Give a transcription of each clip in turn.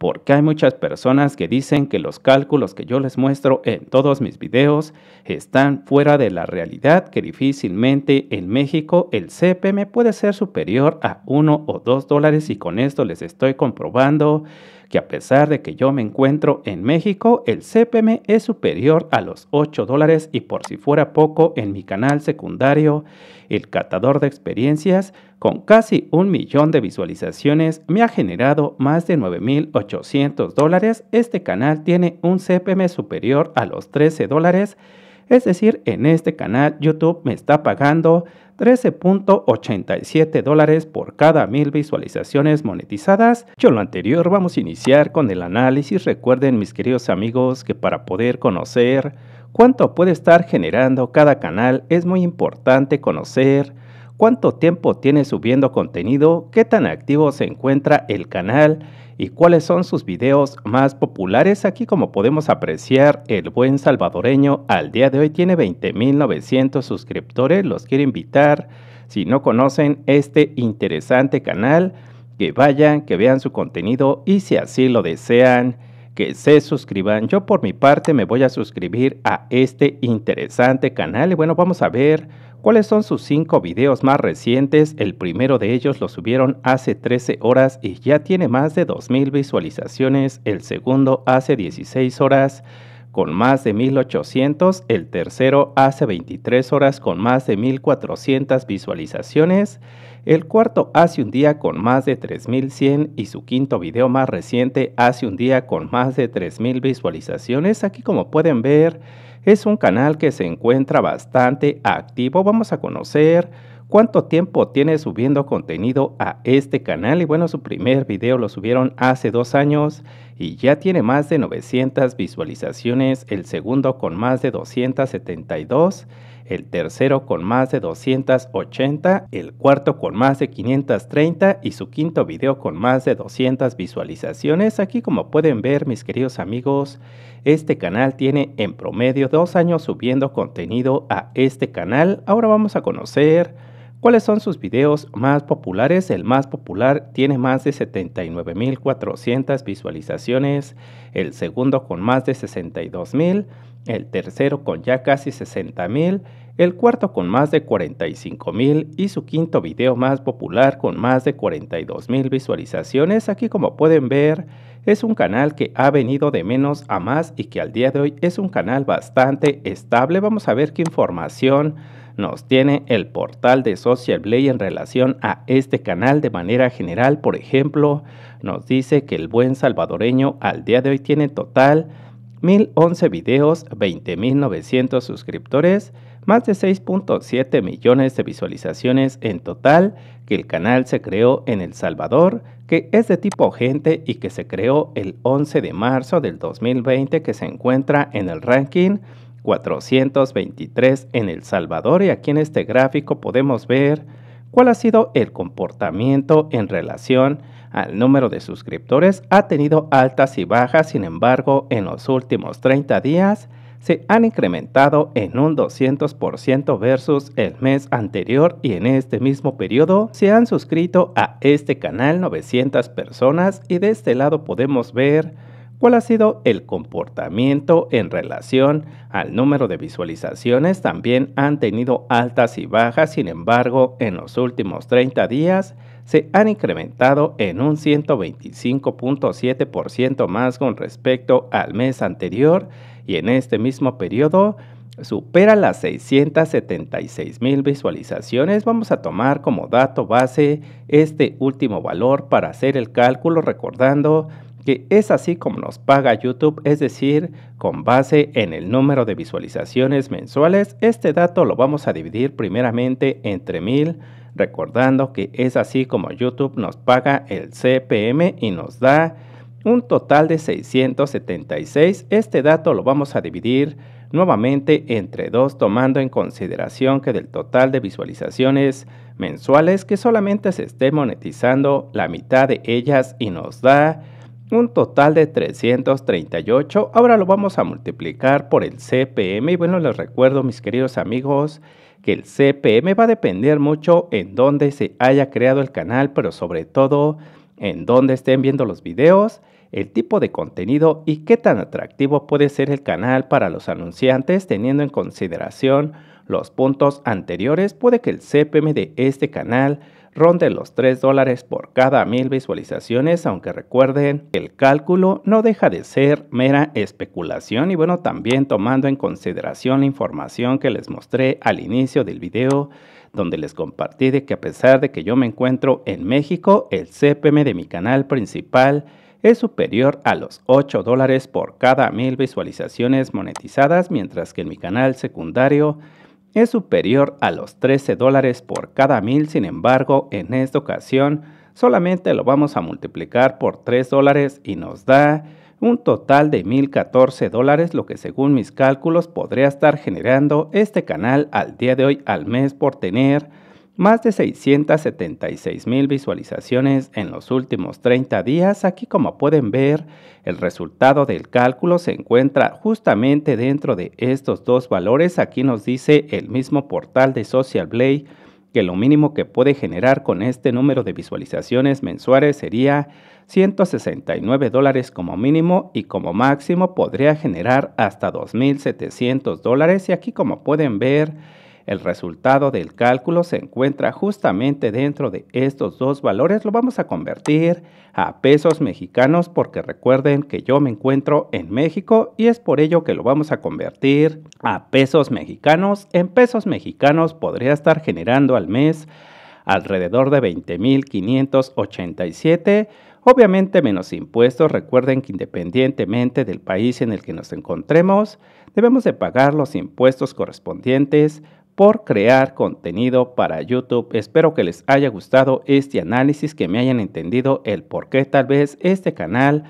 porque hay muchas personas que dicen que los cálculos que yo les muestro en todos mis videos están fuera de la realidad que difícilmente en México el CPM puede ser superior a 1 o 2 dólares y con esto les estoy comprobando que a pesar de que yo me encuentro en México, el CPM es superior a los 8 dólares y por si fuera poco en mi canal secundario, el catador de experiencias, con casi un millón de visualizaciones, me ha generado más de 9.800 dólares. Este canal tiene un CPM superior a los 13 dólares. Es decir, en este canal YouTube me está pagando 13.87 dólares por cada mil visualizaciones monetizadas. Yo lo anterior, vamos a iniciar con el análisis. Recuerden, mis queridos amigos, que para poder conocer cuánto puede estar generando cada canal es muy importante conocer cuánto tiempo tiene subiendo contenido, qué tan activo se encuentra el canal y cuáles son sus videos más populares. Aquí como podemos apreciar, el buen salvadoreño al día de hoy tiene 20.900 suscriptores. Los quiero invitar, si no conocen este interesante canal, que vayan, que vean su contenido y si así lo desean que se suscriban. Yo por mi parte me voy a suscribir a este interesante canal y bueno, vamos a ver cuáles son sus cinco videos más recientes. El primero de ellos lo subieron hace 13 horas y ya tiene más de 2.000 visualizaciones. El segundo hace 16 horas con más de 1.800, el tercero hace 23 horas con más de 1.400 visualizaciones, el cuarto hace un día con más de 3.100 y su quinto video más reciente hace un día con más de 3.000 visualizaciones. Aquí como pueden ver es un canal que se encuentra bastante activo. Vamos a conocer cuánto tiempo tiene subiendo contenido a este canal y bueno, su primer video lo subieron hace dos años y ya tiene más de 900 visualizaciones, el segundo con más de 272 el tercero con más de 280, el cuarto con más de 530 y su quinto video con más de 200 visualizaciones. Aquí como pueden ver mis queridos amigos, este canal tiene en promedio dos años subiendo contenido a este canal. Ahora vamos a conocer ¿Cuáles son sus videos más populares? El más popular tiene más de 79.400 visualizaciones, el segundo con más de 62.000, el tercero con ya casi 60.000, el cuarto con más de 45.000 y su quinto video más popular con más de 42.000 visualizaciones. Aquí como pueden ver es un canal que ha venido de menos a más y que al día de hoy es un canal bastante estable. Vamos a ver qué información nos tiene el portal de Social Blade en relación a este canal de manera general. Por ejemplo, nos dice que el buen salvadoreño al día de hoy tiene total 1011 videos, 20.900 suscriptores, más de 6.7 millones de visualizaciones en total, que el canal se creó en El Salvador, que es de tipo gente y que se creó el 11 de marzo del 2020 que se encuentra en el ranking 423 en El Salvador y aquí en este gráfico podemos ver cuál ha sido el comportamiento en relación al número de suscriptores. Ha tenido altas y bajas, sin embargo, en los últimos 30 días se han incrementado en un 200% versus el mes anterior y en este mismo periodo se han suscrito a este canal 900 personas y de este lado podemos ver cuál ha sido el comportamiento en relación al número de visualizaciones, también han tenido altas y bajas, sin embargo, en los últimos 30 días se han incrementado en un 125.7% más con respecto al mes anterior y en este mismo periodo supera las 676 mil visualizaciones. Vamos a tomar como dato base este último valor para hacer el cálculo recordando es así como nos paga YouTube, es decir, con base en el número de visualizaciones mensuales, este dato lo vamos a dividir primeramente entre mil, recordando que es así como YouTube nos paga el CPM y nos da un total de 676. Este dato lo vamos a dividir nuevamente entre dos tomando en consideración que del total de visualizaciones mensuales que solamente se esté monetizando la mitad de ellas y nos da un total de 338. Ahora lo vamos a multiplicar por el CPM. Y bueno, les recuerdo, mis queridos amigos, que el CPM va a depender mucho en dónde se haya creado el canal, pero sobre todo en dónde estén viendo los videos, el tipo de contenido y qué tan atractivo puede ser el canal para los anunciantes, teniendo en consideración los puntos anteriores, puede que el CPM de este canal ronde los 3 dólares por cada mil visualizaciones, aunque recuerden, que el cálculo no deja de ser mera especulación y bueno, también tomando en consideración la información que les mostré al inicio del video, donde les compartí de que a pesar de que yo me encuentro en México, el CPM de mi canal principal es superior a los 8 dólares por cada mil visualizaciones monetizadas, mientras que en mi canal secundario es superior a los 13 dólares por cada mil, sin embargo, en esta ocasión solamente lo vamos a multiplicar por 3 dólares y nos da un total de 1014 dólares, lo que según mis cálculos podría estar generando este canal al día de hoy al mes por tener más de 676 mil visualizaciones en los últimos 30 días. Aquí como pueden ver, el resultado del cálculo se encuentra justamente dentro de estos dos valores. Aquí nos dice el mismo portal de Social Blade que lo mínimo que puede generar con este número de visualizaciones mensuales sería 169 dólares como mínimo y como máximo podría generar hasta 2.700 dólares. Y aquí como pueden ver, el resultado del cálculo se encuentra justamente dentro de estos dos valores. Lo vamos a convertir a pesos mexicanos porque recuerden que yo me encuentro en México y es por ello que lo vamos a convertir a pesos mexicanos. En pesos mexicanos podría estar generando al mes alrededor de 20.587. Obviamente menos impuestos, recuerden que independientemente del país en el que nos encontremos, debemos de pagar los impuestos correspondientes por crear contenido para YouTube. Espero que les haya gustado este análisis, que me hayan entendido el por qué tal vez este canal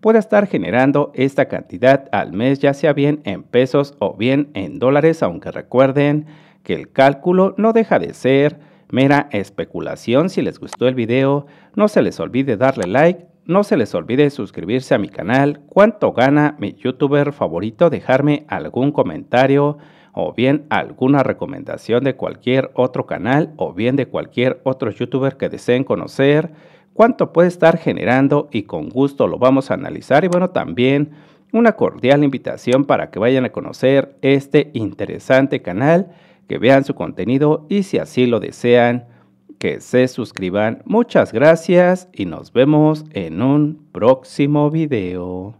pueda estar generando esta cantidad al mes, ya sea bien en pesos o bien en dólares, aunque recuerden que el cálculo no deja de ser mera especulación. Si les gustó el video, no se les olvide darle like, no se les olvide suscribirse a mi canal, cuánto gana mi youtuber favorito, dejarme algún comentario o bien alguna recomendación de cualquier otro canal o bien de cualquier otro youtuber que deseen conocer, cuánto puede estar generando y con gusto lo vamos a analizar y bueno, también una cordial invitación para que vayan a conocer este interesante canal, que vean su contenido y si así lo desean, que se suscriban. Muchas gracias y nos vemos en un próximo video.